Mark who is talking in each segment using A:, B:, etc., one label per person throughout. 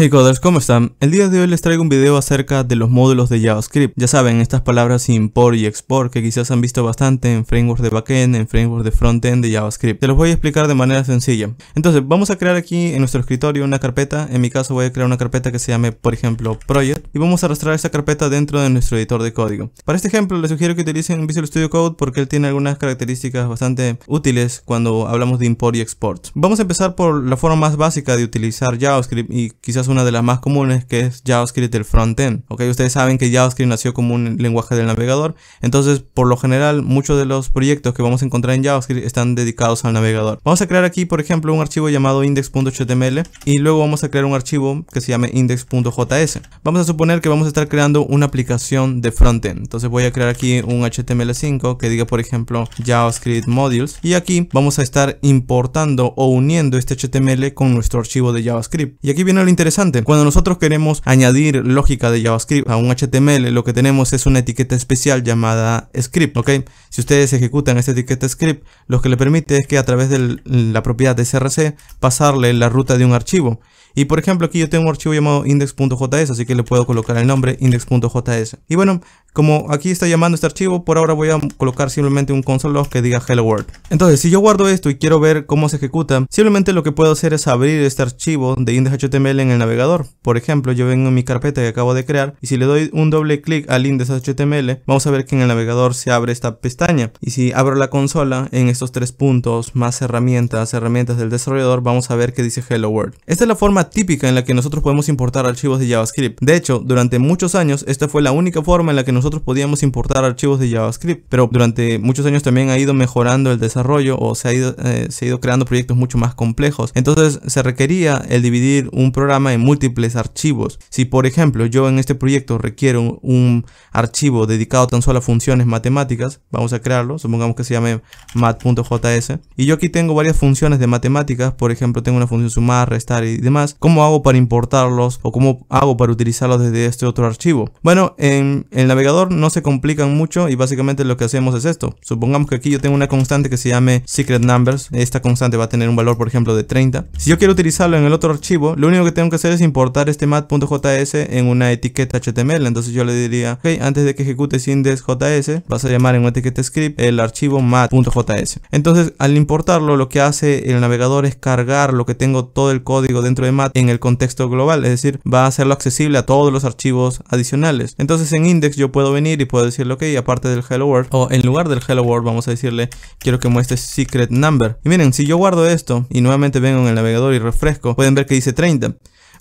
A: Hey coders, ¿cómo están? El día de hoy les traigo un video acerca de los módulos de JavaScript. Ya saben, estas palabras import y export que quizás han visto bastante en frameworks de backend, en frameworks de frontend de JavaScript. Te los voy a explicar de manera sencilla. Entonces, vamos a crear aquí en nuestro escritorio una carpeta. En mi caso voy a crear una carpeta que se llame, por ejemplo, project. Y vamos a arrastrar esa carpeta dentro de nuestro editor de código. Para este ejemplo, les sugiero que utilicen Visual Studio Code porque él tiene algunas características bastante útiles cuando hablamos de import y export. Vamos a empezar por la forma más básica de utilizar JavaScript y quizás una de las más comunes que es JavaScript del frontend. ¿ok? Ustedes saben que JavaScript nació como un lenguaje del navegador, entonces por lo general muchos de los proyectos que vamos a encontrar en JavaScript están dedicados al navegador. Vamos a crear aquí por ejemplo un archivo llamado index.html y luego vamos a crear un archivo que se llame index.js. Vamos a suponer que vamos a estar creando una aplicación de frontend, entonces voy a crear aquí un HTML5 que diga por ejemplo JavaScript modules y aquí vamos a estar importando o uniendo este HTML con nuestro archivo de JavaScript. Y aquí viene lo interesante cuando nosotros queremos añadir lógica de JavaScript a un HTML, lo que tenemos es una etiqueta especial llamada script, ¿ok? Si ustedes ejecutan esta etiqueta script, lo que le permite es que a través de la propiedad de src pasarle la ruta de un archivo. Y por ejemplo aquí yo tengo un archivo llamado index.js, así que le puedo colocar el nombre index.js. Y bueno, como aquí está llamando este archivo, por ahora voy a colocar simplemente un log que diga hello world. Entonces, si yo guardo esto y quiero ver cómo se ejecuta, simplemente lo que puedo hacer es abrir este archivo de index.html en el navegador. Por ejemplo, yo vengo en mi carpeta que acabo de crear y si le doy un doble clic al index.html, vamos a ver que en el navegador se abre esta pestaña. Y si abro la consola en estos tres puntos, más herramientas, herramientas del desarrollador, vamos a ver que dice hello world. Esta es la forma típica en la que nosotros podemos importar archivos de JavaScript. De hecho, durante muchos años, esta fue la única forma en la que nosotros podíamos importar archivos de JavaScript, pero durante muchos años también ha ido mejorando el desarrollo o se ha ido, eh, se ha ido creando proyectos mucho más complejos. Entonces se requería el dividir un programa en múltiples archivos. Si por ejemplo yo en este proyecto requiero un, archivo dedicado tan solo a funciones matemáticas, vamos a crearlo, supongamos que se llame mat.js, y yo aquí tengo varias funciones de matemáticas, por ejemplo tengo una función sumar, restar y demás, ¿cómo hago para importarlos o cómo hago para utilizarlos desde este otro archivo? Bueno, en el navegador no se complican mucho y básicamente lo que hacemos es esto. Supongamos que aquí yo tengo una constante que se llame secret numbers. Esta constante va a tener un valor por ejemplo de 30. Si yo quiero utilizarlo en el otro archivo, lo único que tengo que hacer es importar este mat.js en una etiqueta HTML. Entonces yo le diría, ok, antes de que ejecutes index.js, vas a llamar en una etiqueta script el archivo mat.js. Entonces al importarlo, lo que hace el navegador es cargar lo que tengo todo el código dentro de mat en el contexto global. Es decir, va a hacerlo accesible a todos los archivos adicionales. Entonces en index yo puedo puedo venir y puedo decirle, ok, aparte del hello world, o en lugar del hello world, vamos a decirle, quiero que muestre secret number. Y miren, si yo guardo esto y nuevamente vengo en el navegador y refresco, pueden ver que dice 30.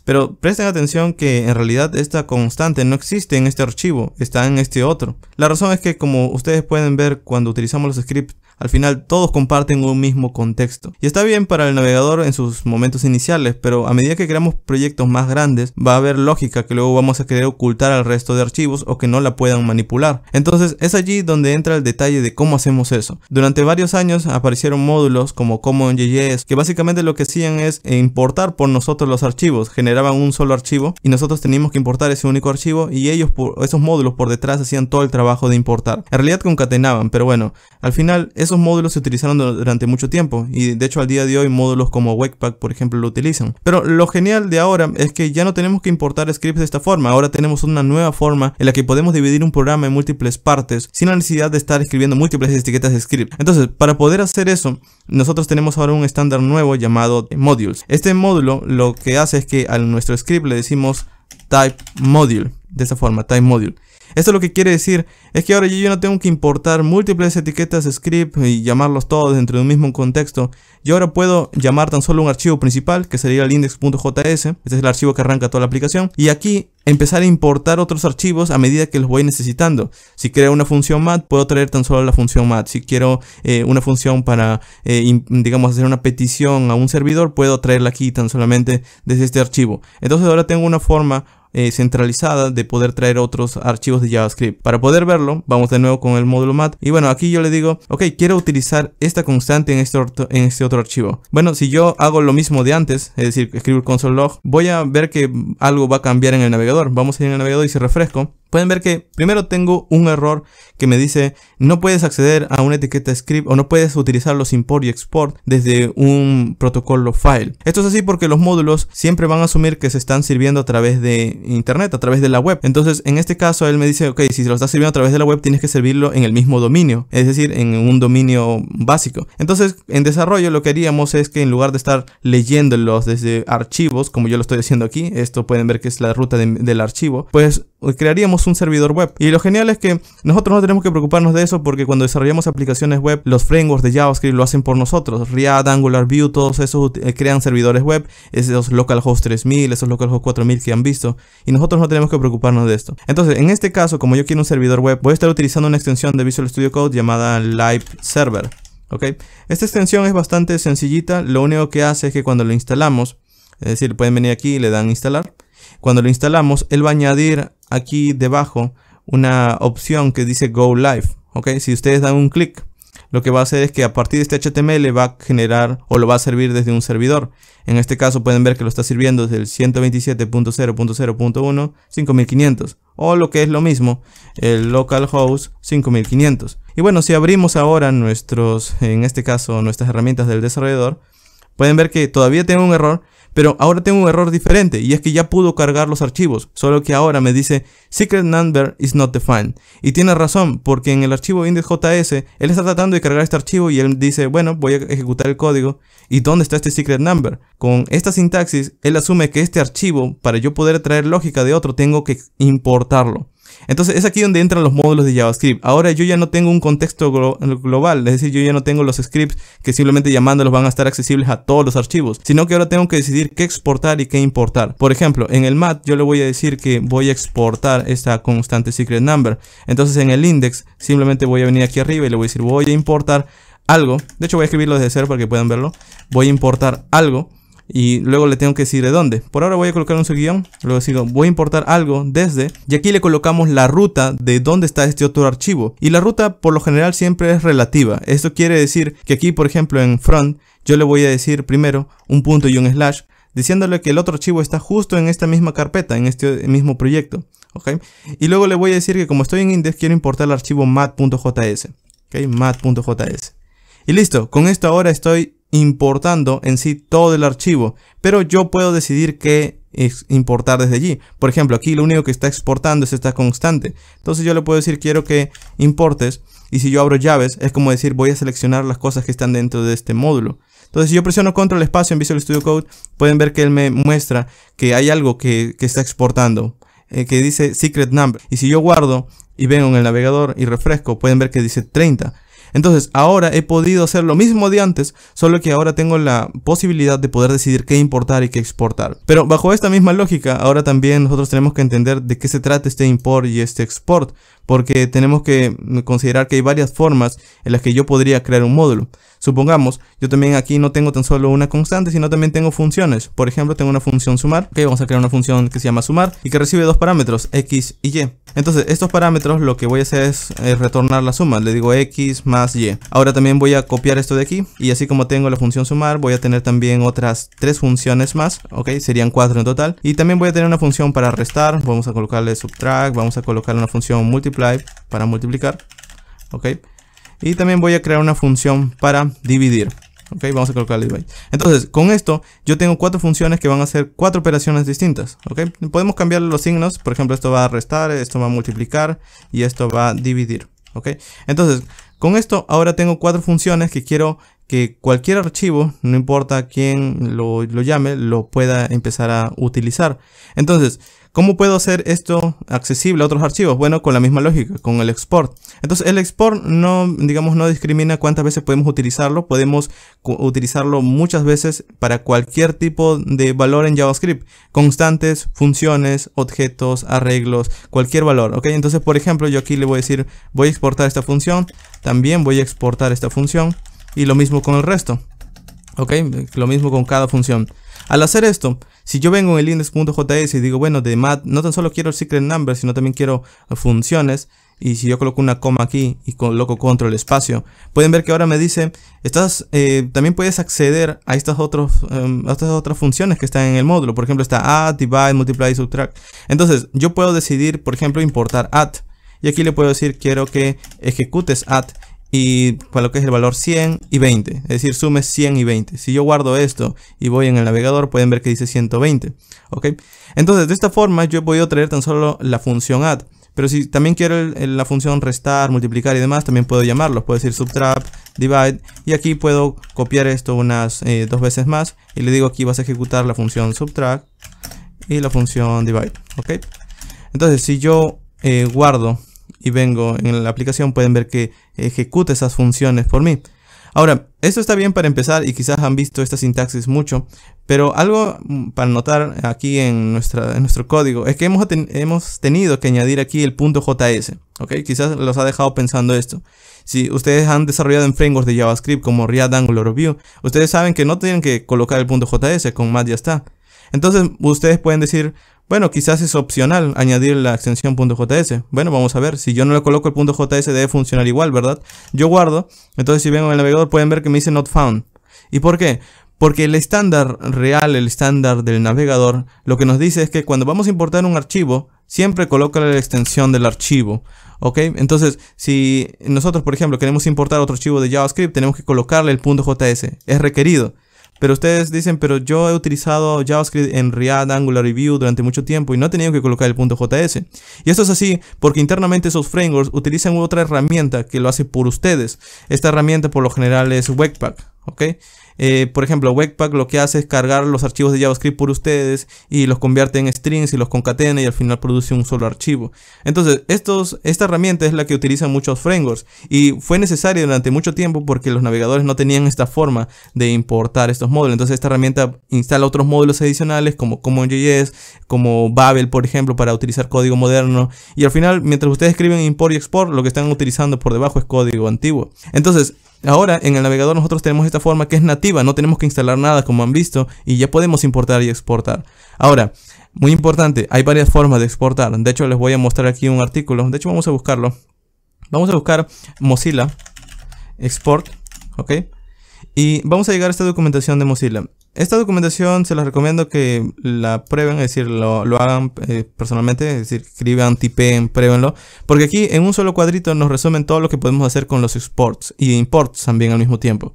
A: Pero presten atención que en realidad esta constante no existe en este archivo, está en este otro. La razón es que como ustedes pueden ver cuando utilizamos los scripts al final todos comparten un mismo contexto. Y está bien para el navegador en sus momentos iniciales, pero a medida que creamos proyectos más grandes, va a haber lógica que luego vamos a querer ocultar al resto de archivos o que no la puedan manipular. Entonces es allí donde entra el detalle de cómo hacemos eso. Durante varios años aparecieron módulos como CommonJS que básicamente lo que hacían es importar por nosotros los archivos, generaban un solo archivo y nosotros teníamos que importar ese único archivo y ellos por esos módulos por detrás hacían todo el trabajo de importar. En realidad concatenaban, pero bueno, al final esos módulos se utilizaron durante mucho tiempo y de hecho al día de hoy módulos como Webpack por ejemplo lo utilizan. Pero lo genial de ahora es que ya no tenemos que importar scripts de esta forma, ahora tenemos una nueva forma en la que podemos dividir un programa en múltiples partes sin la necesidad de estar escribiendo múltiples etiquetas de script. Entonces, para poder hacer eso, nosotros tenemos ahora un estándar nuevo llamado modules. Este módulo lo que hace es que a nuestro script le decimos type module, de esa forma, type module. Esto lo que quiere decir es que ahora yo no tengo que importar múltiples etiquetas de script y llamarlos todos dentro de un mismo contexto. Yo ahora puedo llamar tan solo un archivo principal, que sería el index.js. Este es el archivo que arranca toda la aplicación. Y aquí empezar a importar otros archivos a medida que los voy necesitando. Si quiero una función mat, puedo traer tan solo la función mat. Si quiero eh, una función para, eh, digamos, hacer una petición a un servidor, puedo traerla aquí tan solamente desde este archivo. Entonces ahora tengo una forma eh, centralizada de poder traer otros archivos de JavaScript. Para poder verlo, vamos de nuevo con el módulo mat. Y bueno, aquí yo le digo, ok, quiero utilizar esta constante en este, este otro, archivo. Bueno, si yo hago lo mismo de antes, es decir, escribo console.log, console log, voy a ver que algo va a cambiar en el navegador. Vamos a ir el navegador y si refresco, Pueden ver que primero tengo un error que me dice no puedes acceder a una etiqueta script o no puedes utilizar los import y export desde un protocolo file. Esto es así porque los módulos siempre van a asumir que se están sirviendo a través de internet, a través de la web. Entonces en este caso él me dice, ok, si se lo estás sirviendo a través de la web tienes que servirlo en el mismo dominio, es decir, en un dominio básico. Entonces en desarrollo lo que haríamos es que en lugar de estar leyéndolos desde archivos, como yo lo estoy haciendo aquí, esto pueden ver que es la ruta del archivo, pues crearíamos un servidor web. Y lo genial es que nosotros no tenemos que preocuparnos de eso porque cuando desarrollamos aplicaciones web, los frameworks de JavaScript lo hacen por nosotros. React, Angular, Vue, todos esos eh, crean servidores web, esos localhost 3000, esos localhost 4000 que han visto. Y nosotros no tenemos que preocuparnos de esto. Entonces, en este caso, como yo quiero un servidor web, voy a estar utilizando una extensión de Visual Studio Code llamada Live Server. Esta extensión es bastante sencillita, lo único que hace es que cuando lo instalamos, es decir, pueden venir aquí y le dan instalar. Cuando lo instalamos, él va a añadir aquí debajo una opción que dice Go Live. ¿ok? Si ustedes dan un clic, lo que va a hacer es que a partir de este HTML va a generar o lo va a servir desde un servidor. En este caso pueden ver que lo está sirviendo desde el 127.0.0.1 5500 o lo que es lo mismo, el localhost 5500. Y bueno, si abrimos ahora nuestros, en este caso, nuestras herramientas del desarrollador, Pueden ver que todavía tengo un error, pero ahora tengo un error diferente y es que ya pudo cargar los archivos, solo que ahora me dice secret number is not defined. Y tiene razón, porque en el archivo index.js él está tratando de cargar este archivo y él dice, bueno, voy a ejecutar el código. ¿Y dónde está este secret number? Con esta sintaxis, él asume que este archivo, para yo poder traer lógica de otro, tengo que importarlo. Entonces es aquí donde entran los módulos de JavaScript. Ahora yo ya no tengo un contexto global, es decir, yo ya no tengo los scripts que simplemente llamándolos van a estar accesibles a todos los archivos, sino que ahora tengo que decidir qué exportar y qué importar. Por ejemplo, en el mat yo le voy a decir que voy a exportar esta constante secret number. Entonces en el index simplemente voy a venir aquí arriba y le voy a decir voy a importar algo. De hecho voy a escribirlo desde cero para que puedan verlo. Voy a importar algo y luego le tengo que decir de dónde. Por ahora voy a colocar un guión, luego sigo, voy a importar algo desde y aquí le colocamos la ruta de dónde está este otro archivo. Y la ruta por lo general siempre es relativa. Esto quiere decir que aquí, por ejemplo, en front, yo le voy a decir primero un punto y un slash, diciéndole que el otro archivo está justo en esta misma carpeta, en este mismo proyecto. Y luego le voy a decir que como estoy en index, quiero importar el archivo mat.js. ¿okay? Mat.js. Y listo, con esto ahora estoy importando en sí todo el archivo, pero yo puedo decidir qué importar desde allí. Por ejemplo, aquí lo único que está exportando es esta constante. Entonces yo le puedo decir quiero que importes y si yo abro llaves es como decir voy a seleccionar las cosas que están dentro de este módulo. Entonces si yo presiono control espacio en Visual Studio Code pueden ver que él me muestra que hay algo que, está exportando eh, que dice secret number y si yo guardo y vengo en el navegador y refresco pueden ver que dice 30. Entonces, ahora he podido hacer lo mismo de antes, solo que ahora tengo la posibilidad de poder decidir qué importar y qué exportar. Pero bajo esta misma lógica, ahora también nosotros tenemos que entender de qué se trata este import y este export, porque tenemos que considerar que hay varias formas en las que yo podría crear un módulo. Supongamos, yo también aquí no tengo tan solo una constante, sino también tengo funciones. Por ejemplo, tengo una función sumar, que vamos a crear una función que se llama sumar y que recibe dos parámetros, x y y. Entonces, estos parámetros lo que voy a hacer es retornar la suma, le digo x más y. Ahora también voy a copiar esto de aquí y así como tengo la función sumar, voy a tener también otras tres funciones más, ok, serían cuatro en total. Y también voy a tener una función para restar, vamos a colocarle subtract, vamos a colocar una función múltiple para multiplicar. Ok. Y también voy a crear una función para dividir. Ok, vamos a colocar el divide. Entonces, con esto, yo tengo cuatro funciones que van a hacer cuatro operaciones distintas. Ok, podemos cambiar los signos. Por ejemplo, esto va a restar, esto va a multiplicar y esto va a dividir. Ok, entonces, con esto ahora tengo cuatro funciones que quiero que cualquier archivo, no importa quién lo, llame, lo pueda empezar a utilizar. Entonces, ¿cómo puedo hacer esto accesible a otros archivos? Bueno, con la misma lógica, con el export. Entonces, el export no, digamos, no discrimina cuántas veces podemos utilizarlo. Podemos utilizarlo muchas veces para cualquier tipo de valor en JavaScript. Constantes, funciones, objetos, arreglos, cualquier valor. ¿ok? Entonces, por ejemplo, yo aquí le voy a decir, voy a exportar esta función. También voy a exportar esta función y lo mismo con el resto. ¿Ok? Lo mismo con cada función. Al hacer esto, si yo vengo en el index.js y digo, bueno, de mat, no tan solo quiero el secret number, sino también quiero eh, funciones, y si yo coloco una coma aquí y coloco control espacio, pueden ver que ahora me dice, estás, eh, también puedes acceder a estas, em, a estas otras funciones que están en el módulo. Por ejemplo, está add, divide, multiply, subtract. Entonces, yo puedo decidir, por ejemplo, importar add. Y aquí le puedo decir, quiero que ejecutes add y para lo que es el valor 100 y 20, es decir, sume 100 y 20. Si yo guardo esto y voy en el navegador, pueden ver que dice 120, ¿ok? Entonces, de esta forma yo he podido traer tan solo la función add, pero si también quiero la función restar, multiplicar y demás, también puedo llamarlo, puedo decir subtract, divide, y aquí puedo copiar esto unas eh, dos veces más, y le digo aquí vas a ejecutar la función subtract y la función divide, ¿ok? Entonces, si yo eh, guardo y vengo en la aplicación, pueden ver que ejecuta esas funciones por mí. Ahora, esto está bien para empezar y quizás han visto esta sintaxis mucho, pero algo mm, para notar aquí en, nuestra, nuestro código es que hemos, tenido que añadir aquí el punto .js, ¿ok? Quizás los ha dejado pensando esto. Si ustedes han desarrollado en frameworks de JavaScript como React, Angular o Vue, ustedes saben que no tienen que colocar el punto .js, con más ya está. Entonces, ustedes pueden decir, bueno, quizás es opcional añadir la extensión .js. Bueno, vamos a ver. Si yo no le coloco el .js debe funcionar igual, ¿verdad? Yo guardo. Entonces si vengo en el navegador pueden ver que me dice not found. ¿Y por qué? Porque el estándar real, el estándar del navegador, lo que nos dice es que cuando vamos a importar un archivo, siempre coloca la extensión del archivo. ¿Ok? Entonces, si nosotros, por ejemplo, queremos importar otro archivo de JavaScript, tenemos que colocarle el .js. Es requerido. Pero ustedes dicen, pero yo he utilizado JavaScript en React, Angular y Vue durante mucho tiempo y no he tenido que colocar el punto .js. Y esto es así porque internamente esos frameworks utilizan otra herramienta que lo hace por ustedes. Esta herramienta por lo general es Webpack, ¿ok? Eh, por ejemplo, Webpack lo que hace es cargar los archivos de JavaScript por ustedes y los convierte en strings y los concatena y al final produce un solo archivo. Entonces, esta herramienta es la que utilizan muchos frameworks y fue necesaria durante mucho tiempo porque los navegadores no tenían esta forma de importar estos módulos. Entonces, esta herramienta instala otros módulos adicionales como CommonJS, como Babel, por ejemplo, para utilizar código moderno. Y al final, mientras ustedes escriben import y export, lo que están utilizando por debajo es código antiguo. Entonces, Ahora en el navegador nosotros tenemos esta forma que es nativa, no tenemos que instalar nada como han visto y ya podemos importar y exportar. Ahora, muy importante, hay varias formas de exportar. De hecho les voy a mostrar aquí un artículo, de hecho vamos a buscarlo. Vamos a buscar Mozilla Export, ¿ok? Y vamos a llegar a esta documentación de Mozilla. Esta documentación se las recomiendo que la prueben, es decir, lo, hagan eh, personalmente, es decir, escriban, tipen, pruébenlo, porque aquí en un solo cuadrito nos resumen todo lo que podemos hacer con los exports y imports también al mismo tiempo.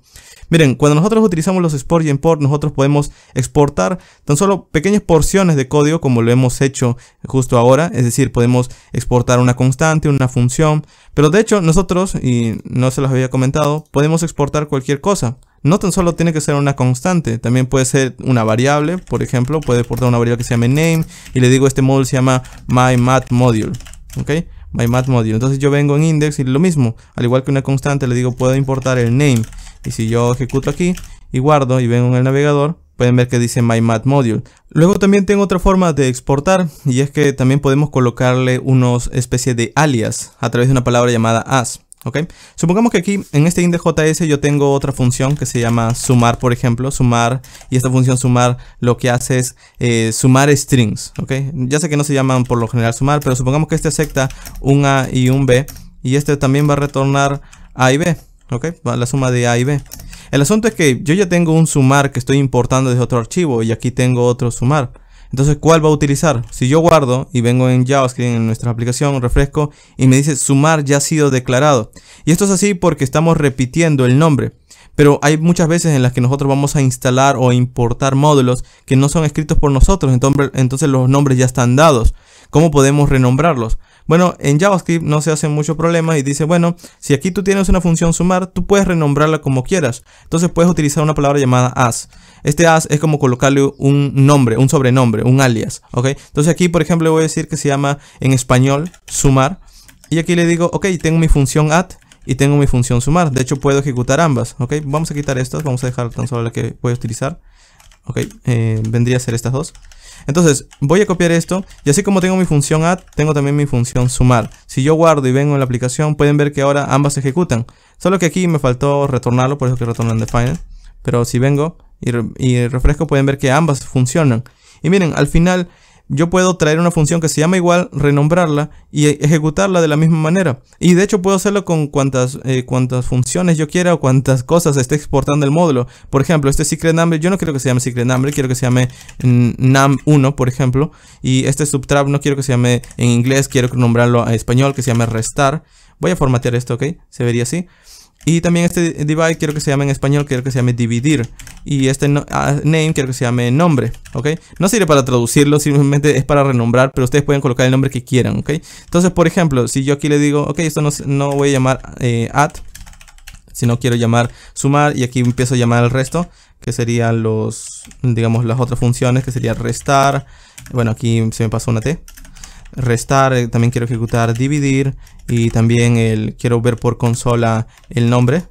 A: Miren, cuando nosotros utilizamos los exports y import, nosotros podemos exportar tan solo pequeñas porciones de código como lo hemos hecho justo ahora, es decir, podemos exportar una constante, una función, pero de hecho nosotros, y no se los había comentado, podemos exportar cualquier cosa no tan solo tiene que ser una constante, también puede ser una variable, por ejemplo, puede exportar una variable que se llame name y le digo este módulo se llama myMathModule, ¿ok? MyMathModule. Entonces yo vengo en index y lo mismo, al igual que una constante le digo puedo importar el name y si yo ejecuto aquí y guardo y vengo en el navegador, pueden ver que dice MyMathModule. Luego también tengo otra forma de exportar y es que también podemos colocarle unos especie de alias a través de una palabra llamada as. Supongamos que aquí en este JS yo tengo otra función que se llama sumar, por ejemplo, sumar, y esta función sumar lo que hace es eh, sumar strings, ¿ok? Ya sé que no se llaman por lo general sumar, pero supongamos que este acepta un A y un B, y este también va a retornar A y B, ¿ok? La suma de A y B. El asunto es que yo ya tengo un sumar que estoy importando desde otro archivo, y aquí tengo otro sumar. Entonces, ¿cuál va a utilizar? Si yo guardo y vengo en JavaScript, en nuestra aplicación, refresco, y me dice sumar ya ha sido declarado. Y esto es así porque estamos repitiendo el nombre. Pero hay muchas veces en las que nosotros vamos a instalar o importar módulos que no son escritos por nosotros, entonces, entonces los nombres ya están dados. ¿Cómo podemos renombrarlos? Bueno, en JavaScript no se hace mucho problema y dice, bueno, si aquí tú tienes una función sumar, tú puedes renombrarla como quieras. Entonces puedes utilizar una palabra llamada as. Este as es como colocarle un nombre, un sobrenombre, un alias, ¿ok? Entonces aquí, por ejemplo, voy a decir que se llama en español sumar. Y aquí le digo, ok, tengo mi función add y tengo mi función sumar. De hecho, puedo ejecutar ambas, ¿ok? Vamos a quitar estas, vamos a dejar tan solo la que voy a utilizar. Ok, eh, vendría a ser estas dos. Entonces, voy a copiar esto. Y así como tengo mi función add, tengo también mi función sumar. Si yo guardo y vengo en la aplicación, pueden ver que ahora ambas se ejecutan. Solo que aquí me faltó retornarlo, por eso que retornan define. Pero si vengo y, y refresco, pueden ver que ambas funcionan. Y miren, al final yo puedo traer una función que se llama igual, renombrarla y e-, ejecutarla de la misma manera. Y de hecho puedo hacerlo con eh, cuantas, funciones yo quiera o cuantas cosas esté exportando el módulo. Por ejemplo, este secret number, yo no quiero que se llame secret number, quiero que se llame num1, por ejemplo. Y este subtrap no quiero que se llame en inglés, quiero nombrarlo a español, que se llame restar. Voy a formatear esto, ¿ok? Se vería así. Y también este divide quiero que se llame en español, quiero que se llame dividir. Y este ah, name quiero que se llame nombre, ¿ok? No sirve para traducirlo, simplemente es para renombrar, pero ustedes pueden colocar el nombre que quieran, ¿ok? Entonces, por ejemplo, si yo aquí le digo, ok, esto no, no voy a llamar eh, add, sino quiero llamar sumar y aquí empiezo a llamar el resto, que serían los, digamos, las otras funciones, que sería restar. Bueno, aquí se me pasó una T restar, eh, también quiero ejecutar dividir y también quiero ver por consola el nombre.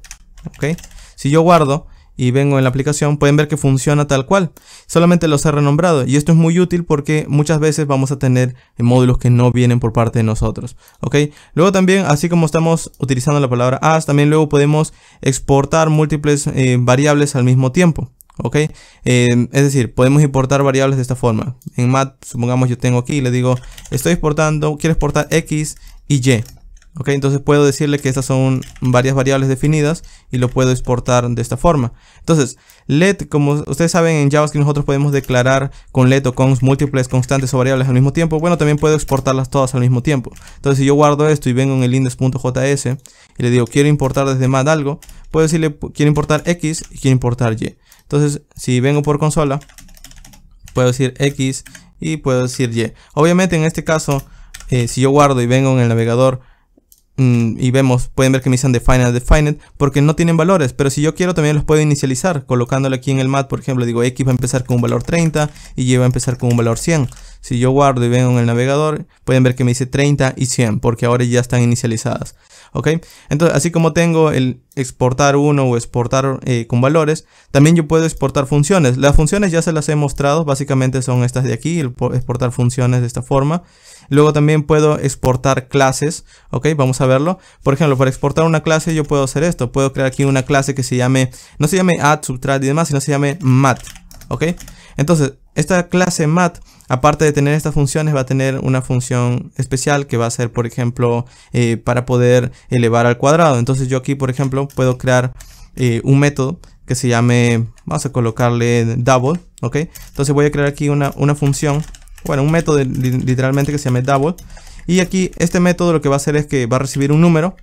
A: Si yo guardo y vengo en la aplicación, pueden ver que funciona tal cual. Solamente los he renombrado y esto es muy útil porque muchas veces vamos a tener módulos que no vienen por parte de nosotros. ¿ok? Luego también, así como estamos utilizando la palabra as, también luego podemos exportar múltiples eh, variables al mismo tiempo. ¿ok? Em, es decir, podemos importar variables de esta forma. En mat, supongamos yo tengo aquí, Y le digo, estoy exportando, quiero exportar X y Y. ¿Ok? Entonces puedo decirle que estas son varias variables definidas y lo puedo exportar de esta forma. Entonces, let, como ustedes saben en JavaScript nosotros podemos declarar con let o con múltiples constantes o variables al mismo tiempo. Bueno, también puedo exportarlas todas al mismo tiempo. Entonces, si yo guardo esto y vengo en el index.js y le digo quiero importar desde mat algo, puedo decirle quiero importar X y quiero importar Y. Entonces, si vengo por consola, puedo decir X y puedo decir Y. Obviamente en este caso, eh, si yo guardo y vengo en el navegador mm, y vemos, pueden ver que me dicen defined, defined, porque no tienen valores, pero si yo quiero también los puedo inicializar, colocándole aquí en el mat, por ejemplo, digo X va a empezar con un valor 30 y Y va a empezar con un valor 100. Si yo guardo y vengo en el navegador, pueden ver que me dice 30 y 100 porque ahora ya están inicializadas. ¿Ok? Entonces, así como tengo el exportar uno o exportar eh, con valores, también yo puedo exportar funciones. Las funciones ya se las he mostrado, básicamente son estas de aquí, el exportar funciones de esta forma. Luego también puedo exportar clases, ¿ok? Vamos a verlo. Por ejemplo, para exportar una clase yo puedo hacer esto. Puedo crear aquí una clase que se llame, no se llame add, subtract y demás, sino se llame mat, ¿ok? Entonces, esta clase mat, aparte de tener estas funciones, va a tener una función especial que va a ser, por ejemplo, eh, para poder elevar al cuadrado. Entonces yo aquí, por ejemplo, puedo crear eh, un método que se llame, vamos a colocarle double, ¿ok? Entonces voy a crear aquí una, una función, bueno, un método literalmente que se llame double. Y aquí este método lo que va a hacer es que va a recibir un número,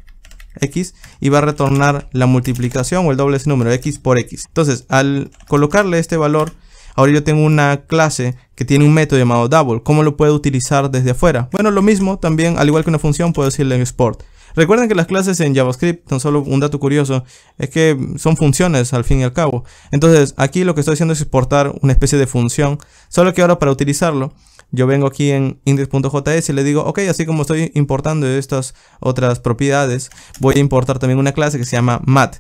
A: x y va a retornar la multiplicación o el doble de ese número x por x entonces al colocarle este valor Ahora yo tengo una clase que tiene un método llamado double. ¿Cómo lo puedo utilizar desde afuera? Bueno, lo mismo también, al igual que una función, puedo decirle export. Recuerden que las clases en JavaScript, tan solo un dato curioso, es que son funciones al fin y al cabo. Entonces, aquí lo que estoy haciendo es exportar una especie de función, solo que ahora para utilizarlo, yo vengo aquí en index.js y le digo, ok, así como estoy importando estas otras propiedades, voy a importar también una clase que se llama mat.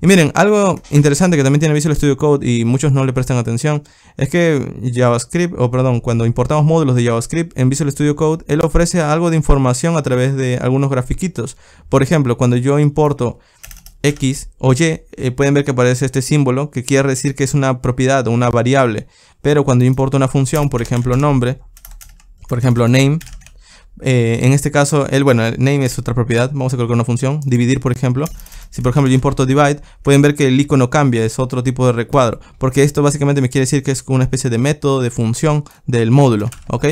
A: Y miren, algo interesante que también tiene Visual Studio Code y muchos no le prestan atención es que JavaScript, o perdón, cuando importamos módulos de JavaScript en Visual Studio Code, él ofrece algo de información a través de algunos grafiquitos. Por ejemplo, cuando yo importo X o Y, eh, pueden ver que aparece este símbolo que quiere decir que es una propiedad o una variable. Pero cuando importo una función, por ejemplo nombre, por ejemplo name, eh, en este caso, el, bueno, el name es otra propiedad. Vamos a colocar una función, dividir, por ejemplo. Si, por ejemplo, yo importo divide, pueden ver que el icono cambia, es otro tipo de recuadro. Porque esto básicamente me quiere decir que es una especie de método, de función del módulo, ¿ok?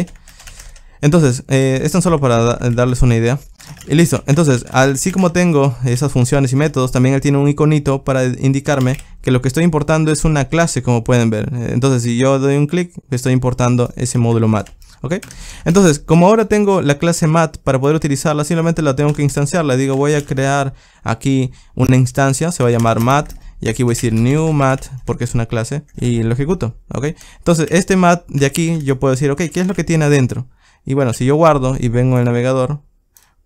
A: Entonces, eh, esto es solo para darles una idea. Y listo, entonces, así como tengo esas funciones y métodos, también él tiene un iconito para indicarme que lo que estoy importando es una clase, como pueden ver. Entonces, si yo doy un clic, estoy importando ese módulo mat. ¿Ok? Entonces, como ahora tengo la clase mat para poder utilizarla, simplemente la tengo que instanciar. Le digo, voy a crear aquí una instancia, se va a llamar mat. Y aquí voy a decir new mat porque es una clase y lo ejecuto, ¿ok? Entonces, este mat de aquí yo puedo decir, ok, ¿qué es lo que tiene adentro? Y bueno, si yo guardo y vengo al navegador,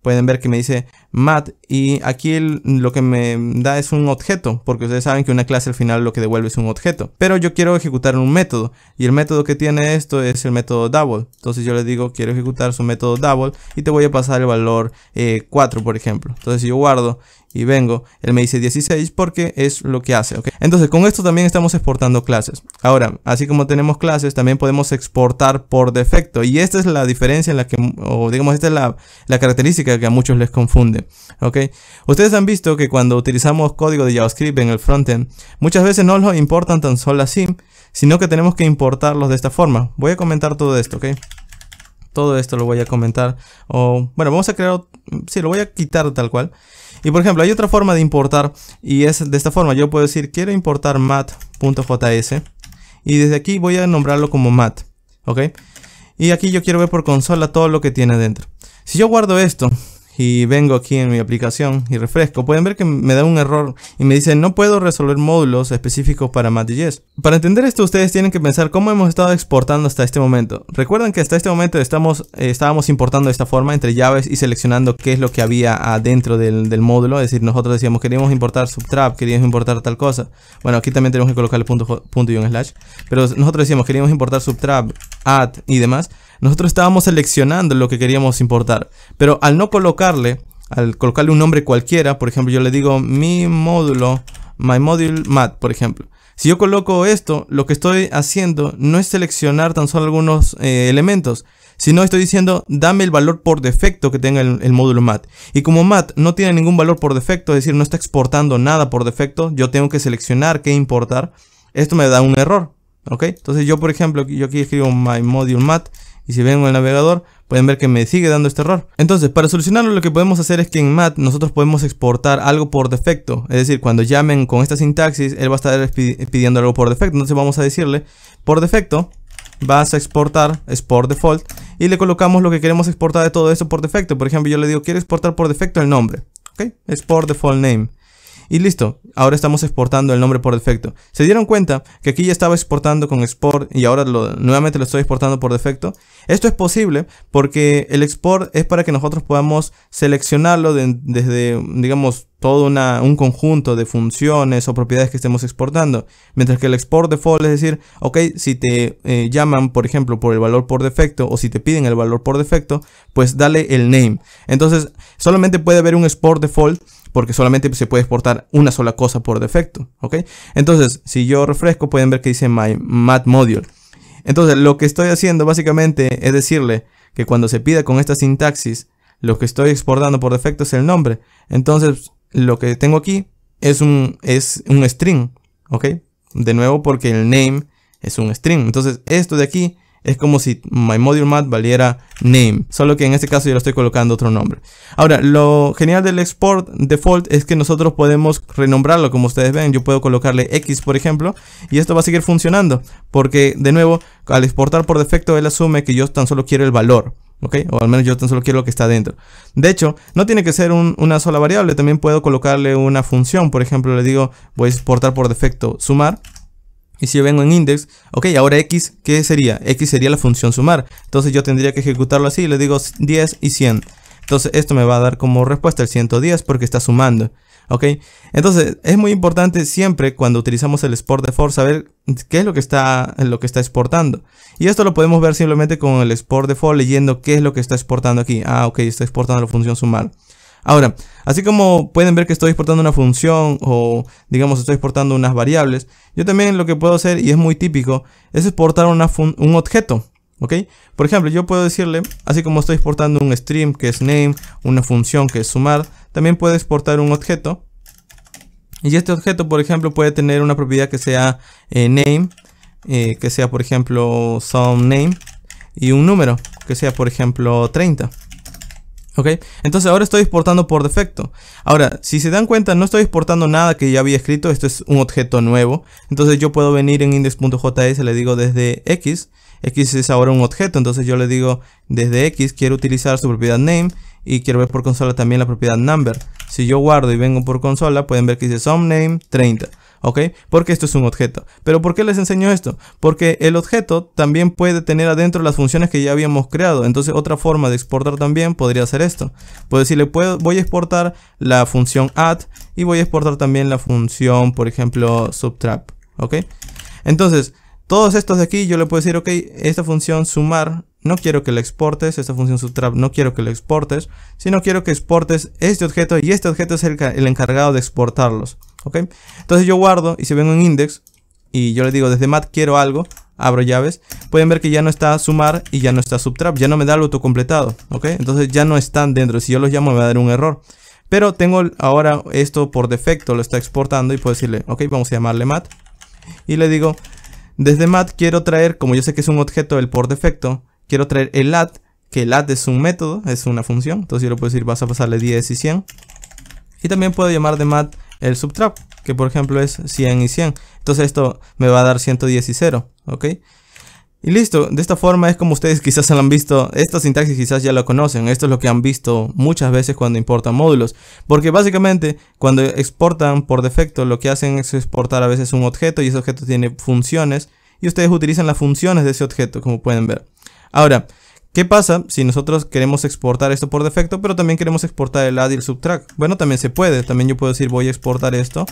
A: pueden ver que me dice mat y aquí lo que me da es un objeto porque ustedes saben que una clase al final lo que devuelve es un objeto pero yo quiero ejecutar un método y el método que tiene esto es el método double entonces yo le digo quiero ejecutar su método double y te voy a pasar el valor 4 eh, por ejemplo entonces si yo guardo y vengo, él me dice 16 porque es lo que hace, ¿ok? Entonces, con esto también estamos exportando clases. Ahora, así como tenemos clases, también podemos exportar por defecto. Y esta es la diferencia en la que, o digamos, esta es la, característica que a muchos les confunde, ¿ok? Ustedes han visto que cuando utilizamos código de JavaScript en el frontend, muchas veces no lo importan tan solo así, sino que tenemos que importarlos de esta forma. Voy a comentar todo esto, ¿ok? Todo esto lo voy a comentar. O, bueno, vamos a crear... Sí, lo voy a quitar tal cual. Y por ejemplo, hay otra forma de importar y es de esta forma. Yo puedo decir, quiero importar mat.js y desde aquí voy a nombrarlo como mat, ¿ok? Y aquí yo quiero ver por consola todo lo que tiene dentro. Si yo guardo esto y vengo aquí en mi aplicación y refresco, pueden ver que me da un error y me dice no puedo resolver módulos específicos para Math.js. Para entender esto ustedes tienen que pensar cómo hemos estado exportando hasta este momento. Recuerden que hasta este momento estamos, eh, estábamos importando de esta forma entre llaves y seleccionando qué es lo que había adentro del, módulo, es decir, nosotros decíamos queríamos importar subtrap, queríamos importar tal cosa. Bueno, aquí también tenemos que colocarle punto, punto y un slash, pero nosotros decíamos queríamos importar subtrap, add y demás. Nosotros estábamos seleccionando lo que queríamos importar, pero al no colocarle, al colocarle un nombre cualquiera, por ejemplo, yo le digo mi módulo, my module mat, por ejemplo. Si yo coloco esto, lo que estoy haciendo no es seleccionar tan solo algunos eh, elementos, sino estoy diciendo dame el valor por defecto que tenga el, módulo mat. Y como mat no tiene ningún valor por defecto, es decir, no está exportando nada por defecto, yo tengo que seleccionar qué importar. Esto me da un error, ¿ok? Entonces yo, por ejemplo, yo aquí escribo my module mat y si vengo el navegador pueden ver que me sigue dando este error. Entonces para solucionarlo lo que podemos hacer es que en MAT nosotros podemos exportar algo por defecto, es decir cuando llamen con esta sintaxis él va a estar pidiendo algo por defecto, entonces vamos a decirle por defecto vas a exportar export default y le colocamos lo que queremos exportar de todo eso por defecto, por ejemplo yo le digo quiero exportar por defecto el nombre, ok, export default name y listo, ahora estamos exportando el nombre por defecto. ¿Se dieron cuenta que aquí ya estaba exportando con export y ahora nuevamente lo estoy exportando por defecto? Esto es posible porque el export es para que nosotros podamos seleccionarlo desde, digamos, todo un conjunto de funciones o propiedades que estemos exportando. Mientras que el export default es decir, ok, si te eh, llaman, por ejemplo, por el valor por defecto o si te piden el valor por defecto, pues dale el name. Entonces, solamente puede haber un export default porque solamente se puede exportar una sola cosa por defecto, ok. Entonces, si yo refresco, pueden ver que dice my mat module. Entonces, lo que estoy haciendo básicamente es decirle que cuando se pida con esta sintaxis, lo que estoy exportando por defecto es el nombre. Entonces, lo que tengo aquí es un, es un string, ¿ok? De nuevo porque el name es un string. Entonces esto de aquí es como si my module mat valiera name, solo que en este caso yo le estoy colocando otro nombre. Ahora, lo genial del export default es que nosotros podemos renombrarlo, como ustedes ven, yo puedo colocarle X, por ejemplo, y esto va a seguir funcionando, porque de nuevo, al exportar por defecto él asume que yo tan solo quiero el valor. O al menos yo tan solo quiero lo que está dentro. De hecho, no tiene que ser una sola variable, también puedo colocarle una función, por ejemplo, le digo, voy a exportar por defecto sumar, y si yo vengo en index, ok, ahora x, ¿qué sería? X sería la función sumar, entonces yo tendría que ejecutarlo así, le digo 10 y 100. Entonces esto me va a dar como respuesta el 110 porque está sumando. ¿Ok? Entonces, es muy importante siempre cuando utilizamos el export de for saber qué es lo que está, lo que está exportando. Y esto lo podemos ver simplemente con el export de for leyendo qué es lo que está exportando aquí. Ah, ok, está exportando la función sumar. Ahora, así como pueden ver que estoy exportando una función o digamos estoy exportando unas variables, yo también lo que puedo hacer, y es muy típico, es exportar una un objeto. ¿Ok? Por ejemplo, yo puedo decirle, así como estoy exportando un stream que es name, una función que es sumar, también puedo exportar un objeto. Y este objeto, por ejemplo, puede tener una propiedad que sea eh, name, eh, que sea, por ejemplo, some name, y un número, que sea, por ejemplo, 30. ¿Ok? Entonces ahora estoy exportando por defecto. Ahora, si se dan cuenta, no estoy exportando nada que ya había escrito. Esto es un objeto nuevo. Entonces yo puedo venir en index.js, le digo desde X. X es ahora un objeto, entonces yo le digo desde X quiero utilizar su propiedad name y quiero ver por consola también la propiedad number. Si yo guardo y vengo por consola, pueden ver que dice name 30. ¿ok? Porque esto es un objeto. ¿Pero por qué les enseño esto? Porque el objeto también puede tener adentro las funciones que ya habíamos creado. Entonces otra forma de exportar también podría ser esto. Puedo decirle, puedo, voy a exportar la función add y voy a exportar también la función, por ejemplo, subtract, ¿ok? Entonces, todos estos de aquí yo le puedo decir, ok, esta función sumar, no quiero que la exportes, esta función subtrap no quiero que la exportes, sino quiero que exportes este objeto y este objeto es el, encargado de exportarlos, ok. Entonces yo guardo y si vengo en index y yo le digo desde mat quiero algo, abro llaves, pueden ver que ya no está sumar y ya no está subtrap ya no me da el autocompletado, ok. Entonces ya no están dentro, si yo los llamo me va a dar un error. Pero tengo ahora esto por defecto, lo está exportando y puedo decirle, ok, vamos a llamarle mat. Y le digo, desde mat quiero traer, como yo sé que es un objeto el por defecto, quiero traer el lat, que el lat es un método, es una función. Entonces yo le puedo decir vas a pasarle 10 y 100. Y también puedo llamar de mat el subtract, que por ejemplo es 100 y 100. Entonces esto me va a dar 110 y 0, ¿ok? Y listo, de esta forma es como ustedes quizás lo han visto, esta sintaxis quizás ya la conocen, esto es lo que han visto muchas veces cuando importan módulos, porque básicamente cuando exportan por defecto lo que hacen es exportar a veces un objeto y ese objeto tiene funciones y ustedes utilizan las funciones de ese objeto como pueden ver. Ahora, ¿Qué pasa si nosotros queremos exportar esto por defecto, pero también queremos exportar el add y el subtract? Bueno, también se puede. También yo puedo decir voy a exportar esto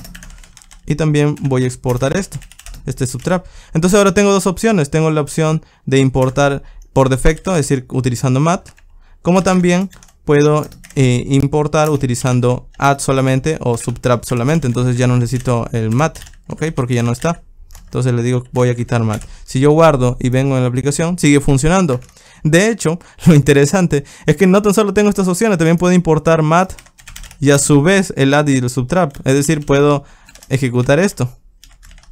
A: y también voy a exportar esto este subtrap. Entonces ahora tengo dos opciones. Tengo la opción de importar por defecto, es decir, utilizando mat. Como también puedo eh, importar utilizando add solamente o subtrap solamente. Entonces ya no necesito el mat, ¿ok? Porque ya no está. Entonces le digo voy a quitar mat. Si yo guardo y vengo en la aplicación, sigue funcionando. De hecho, lo interesante es que no tan solo tengo estas opciones, también puedo importar mat y a su vez el add y el subtrap. Es decir, puedo ejecutar esto.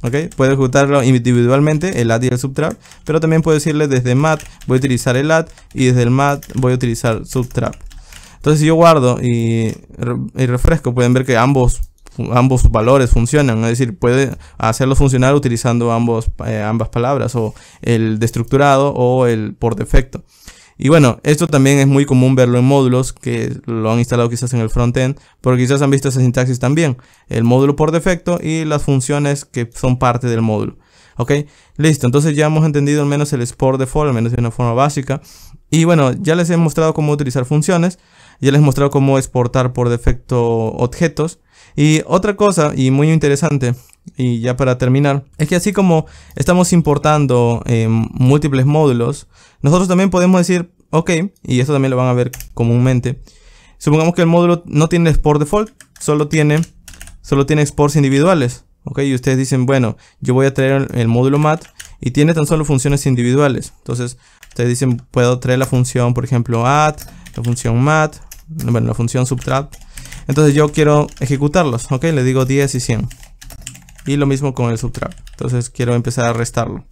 A: ¿ok? ejecutarlo individualmente, el add y el subtract, pero también puedo decirle desde mat voy a utilizar el add y desde el mat voy a utilizar subtract. Entonces si yo guardo y, refresco, pueden ver que ambos ambos valores funcionan, es decir, puede hacerlo funcionar utilizando ambos, eh, ambas palabras o el destructurado o el por defecto. Y bueno, esto también es muy común verlo en módulos que lo han instalado quizás en el frontend, Porque quizás han visto esa sintaxis también. El módulo por defecto y las funciones que son parte del módulo. ¿Ok? Listo, entonces ya hemos entendido al menos el sport default, al menos de una forma básica. Y bueno, ya les he mostrado cómo utilizar funciones, ya les he mostrado cómo exportar por defecto objetos. Y otra cosa, y muy interesante, y ya para terminar, es que así como estamos importando eh, múltiples módulos, nosotros también podemos decir, ok, y esto también lo van a ver comúnmente, supongamos que el módulo no tiene export default, solo tiene, solo tiene exports individuales, ok, y ustedes dicen, bueno, yo voy a traer el, módulo mat y tiene tan solo funciones individuales, entonces ustedes dicen, puedo traer la función, por ejemplo, add, la función mat, bueno, la función subtract, entonces yo quiero ejecutarlos, ok, le digo 10 y 100. Y lo mismo con el subtract Entonces quiero empezar a restarlo.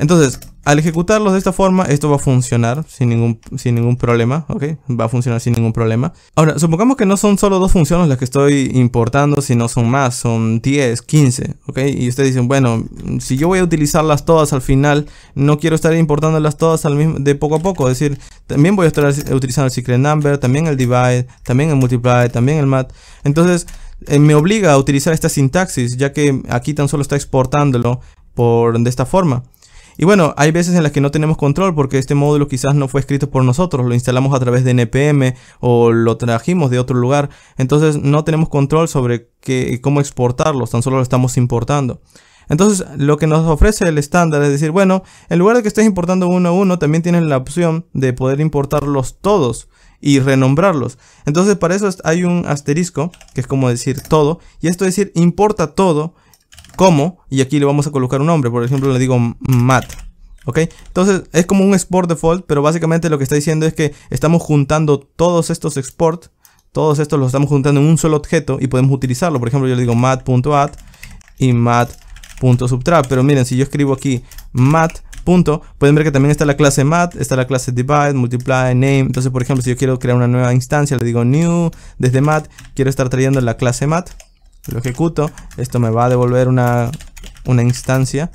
A: Entonces, al ejecutarlos de esta forma, esto va a funcionar sin ningún, sin ningún problema, Va a funcionar sin ningún problema. Ahora, supongamos que no son solo dos funciones las que estoy importando, sino son más, son 10, 15, ¿ok? Y ustedes dicen, bueno, si yo voy a utilizarlas todas al final, no quiero estar importándolas todas de poco a poco. Es decir, también voy a estar utilizando el secret number, también el divide, también el multiply, también el mat. Entonces, eh, me obliga a utilizar esta sintaxis, ya que aquí tan solo está exportándolo por, de esta forma. Y bueno, hay veces en las que no tenemos control porque este módulo quizás no fue escrito por nosotros, lo instalamos a través de NPM o lo trajimos de otro lugar, entonces no tenemos control sobre qué, cómo exportarlos, tan solo lo estamos importando. Entonces, lo que nos ofrece el estándar es decir, bueno, en lugar de que estés importando uno a uno, también tienes la opción de poder importarlos todos y renombrarlos. Entonces para eso hay un asterisco, que es como decir todo, y esto es decir importa todo como, y aquí le vamos a colocar un nombre, por ejemplo le digo mat. ¿Ok? Entonces es como un export default, pero básicamente lo que está diciendo es que estamos juntando todos estos exports, todos estos los estamos juntando en un solo objeto y podemos utilizarlo. Por ejemplo yo le digo mat.add y mat.subtract, pero miren si yo escribo aquí mat, punto, pueden ver que también está la clase mat, está la clase divide, multiply, name. Entonces, por ejemplo, si yo quiero crear una nueva instancia, le digo new desde mat, quiero estar trayendo la clase mat, lo ejecuto, esto me va a devolver una, una instancia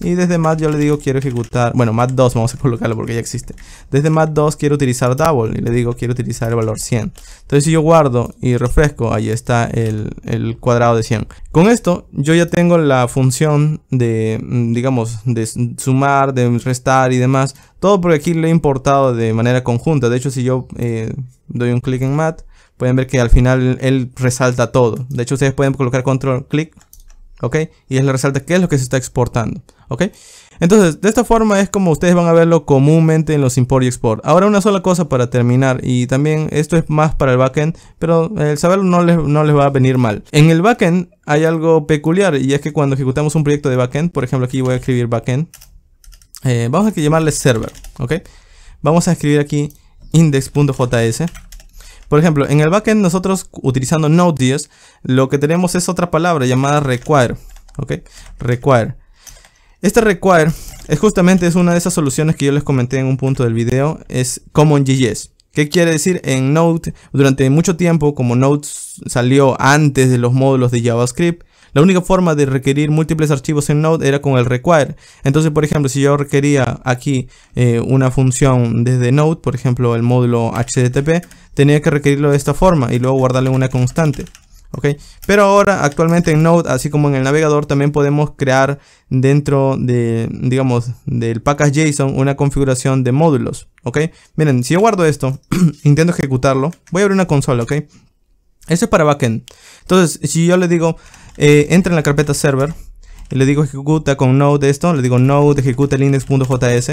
A: y desde mat yo le digo quiero ejecutar, bueno, mat 2 vamos a colocarlo porque ya existe. Desde mat 2 quiero utilizar double y le digo quiero utilizar el valor 100. Entonces si yo guardo y refresco, ahí está el, cuadrado de 100. Con esto yo ya tengo la función de, mm, digamos, de sumar, de restar y demás. Todo porque aquí lo he importado de manera conjunta. De hecho si yo eh, doy un clic en mat, pueden ver que al final él resalta todo. De hecho ustedes pueden colocar control clic, ok, y él resalta qué es lo que se está exportando. ¿ok? Entonces, de esta forma es como ustedes van a verlo comúnmente en los import y export. Ahora una sola cosa para terminar, y también esto es más para el backend, pero el saberlo no les, no les va a venir mal. En el backend hay algo peculiar, y es que cuando ejecutamos un proyecto de backend, por ejemplo aquí voy a escribir backend, eh, vamos a llamarle server, ¿ok? Vamos a escribir aquí index.js. Por ejemplo, en el backend nosotros utilizando Node.js, lo que tenemos es otra palabra llamada require, ¿ok? Require. Este require es justamente es una de esas soluciones que yo les comenté en un punto del video, es CommonJS. ¿Qué quiere decir? En Node, durante mucho tiempo, como Node salió antes de los módulos de JavaScript, la única forma de requerir múltiples archivos en Node era con el require. Entonces, por ejemplo, si yo requería aquí eh, una función desde Node, por ejemplo el módulo HTTP, tenía que requerirlo de esta forma y luego guardarle una constante. Pero ahora actualmente en Node, así como en el navegador, también podemos crear dentro de, digamos, del package JSON una configuración de módulos, ¿ok? Miren, si yo guardo esto, intento ejecutarlo, voy a abrir una consola, ¿ok? Eso es para backend. Entonces, si yo le digo, eh, entra en la carpeta server, y le digo ejecuta con Node esto, le digo Node ejecuta el index.js,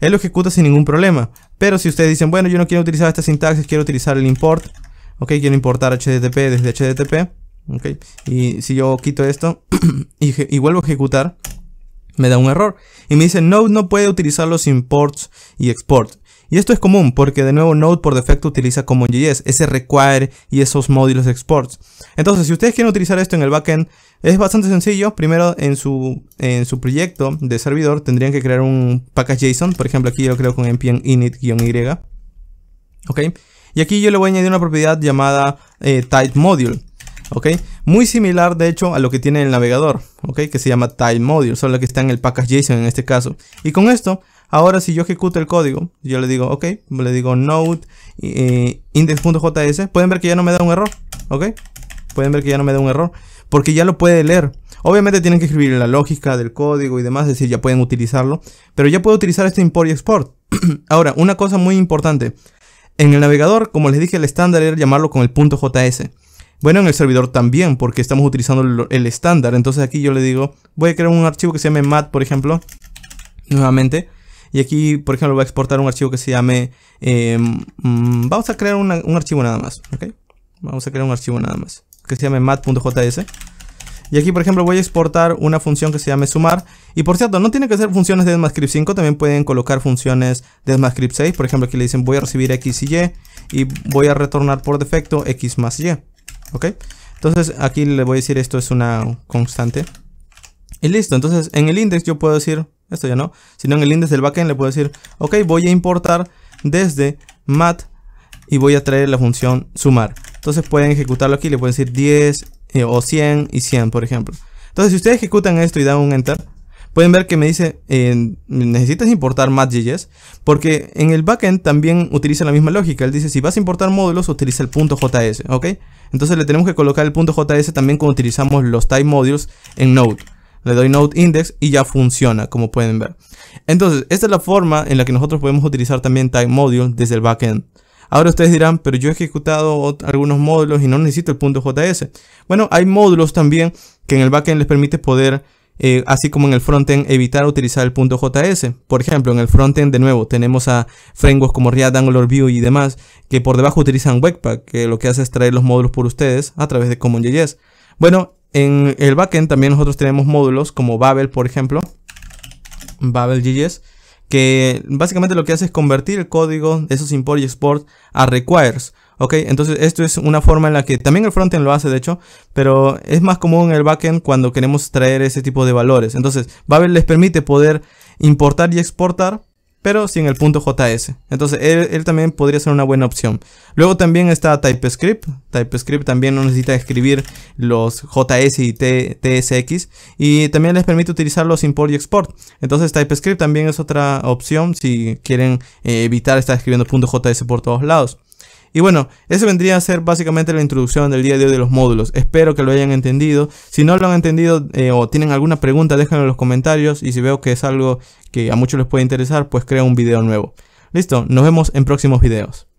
A: él lo ejecuta sin ningún problema. Pero si ustedes dicen, bueno, yo no quiero utilizar esta sintaxis, quiero utilizar el import, ok, quiero importar HTTP desde HTTP, ok, y si yo quito esto y, vuelvo a ejecutar, me da un error y me dice Node no puede utilizar los imports y exports. Y esto es común porque de nuevo Node por defecto utiliza CommonJS, ese require y esos módulos exports. Entonces, si ustedes quieren utilizar esto en el backend, es bastante sencillo. Primero, en su, en su proyecto de servidor tendrían que crear un package Por ejemplo, aquí yo creo con npm init-y. ¿Ok? Y aquí yo le voy a añadir una propiedad llamada eh, Type Module. ¿Ok? Muy similar, de hecho, a lo que tiene el navegador, ¿ok? Que se llama Type Module, solo que está en el package.json en este caso. Y con esto, ahora si yo ejecuto el código, yo le digo, ok, le digo node eh, index.js, pueden ver que ya no me da un error, ¿ok? Pueden ver que ya no me da un error, porque ya lo puede leer. Obviamente tienen que escribir la lógica del código y demás, es decir, ya pueden utilizarlo, pero ya puedo utilizar este import y export. ahora, una cosa muy importante, en el navegador, como les dije, el estándar era llamarlo con el punto .js. Bueno, en el servidor también, porque estamos utilizando el estándar. Entonces aquí yo le digo, voy a crear un archivo que se llame mat, por ejemplo, nuevamente. Y aquí, por ejemplo, voy a exportar un archivo que se llame... Eh, mm, vamos a crear un archivo nada más, ¿ok? Vamos a crear un archivo nada más, que se llame mat.js. Y aquí, por ejemplo, voy a exportar una función que se llame sumar. Y por cierto, no tiene que ser funciones de esmascript 5, también pueden colocar funciones de esmascript 6. Por ejemplo, aquí le dicen voy a recibir X y Y y voy a retornar por defecto X más Y. ¿Ok? Entonces aquí le voy a decir esto es una constante. Y listo, entonces en el index yo puedo decir, esto ya no, sino en el index del backend le puedo decir, ok, voy a importar desde mat y voy a traer la función sumar. Entonces pueden ejecutarlo aquí, le pueden decir 10 o 100 y 100, por ejemplo. Entonces, si ustedes ejecutan esto y dan un enter, pueden ver que me dice, eh, necesitas importar Mat.js, porque en el backend también utiliza la misma lógica. Él dice, si vas a importar módulos, utiliza el punto .js, ¿ok? Entonces le tenemos que colocar el punto .js también cuando utilizamos los type modules en Node. Le doy Node Index y ya funciona, como pueden ver. Entonces, esta es la forma en la que nosotros podemos utilizar también type module desde el backend. Ahora ustedes dirán, pero yo he ejecutado algunos módulos y no necesito el punto .js. Bueno, hay módulos también que en el backend les permite poder, eh, así como en el frontend, evitar utilizar el punto .js. Por ejemplo, en el frontend de nuevo tenemos a frameworks como React, Angular, Vue y demás, que por debajo utilizan Webpack, que lo que hace es traer los módulos por ustedes a través de CommonJS. Bueno, en el backend también nosotros tenemos módulos como Babel, por ejemplo, Babel.js, que básicamente lo que hace es convertir el código de esos import y export a requires. ¿Ok? Entonces esto es una forma en la que también el frontend lo hace de hecho, pero es más común en el backend cuando queremos traer ese tipo de valores. Entonces Babel les permite poder importar y exportar pero sin el punto .js. Entonces él, también podría ser una buena opción. Luego también está TypeScript. TypeScript también no necesita escribir los JS y TSX y también les permite utilizar los import y export. Entonces TypeScript también es otra opción si quieren eh, evitar estar escribiendo .js por todos lados. Y bueno, eso vendría a ser básicamente la introducción del día de hoy de los módulos. Espero que lo hayan entendido. Si no lo han entendido eh, o tienen alguna pregunta, déjenlo en los comentarios. Y si veo que es algo que a muchos les puede interesar, pues creo un video nuevo. Listo, nos vemos en próximos videos.